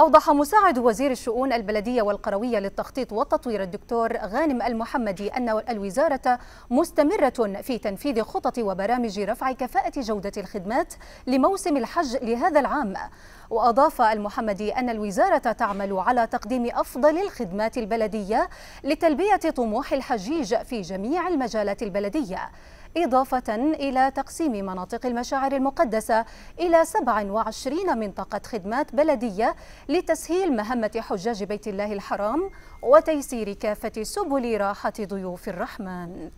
أوضح مساعد وزير الشؤون البلدية والقروية للتخطيط والتطوير الدكتور غانم المحمدي أن الوزارة مستمرة في تنفيذ خطط وبرامج رفع كفاءة جودة الخدمات لموسم الحج لهذا العام وأضاف المحمدي أن الوزارة تعمل على تقديم أفضل الخدمات البلدية لتلبية طموح الحجيج في جميع المجالات البلدية إضافة إلى تقسيم مناطق المشاعر المقدسة إلى 27 منطقة خدمات بلدية لتسهيل مهمة حجاج بيت الله الحرام وتيسير كافة سبل راحة ضيوف الرحمن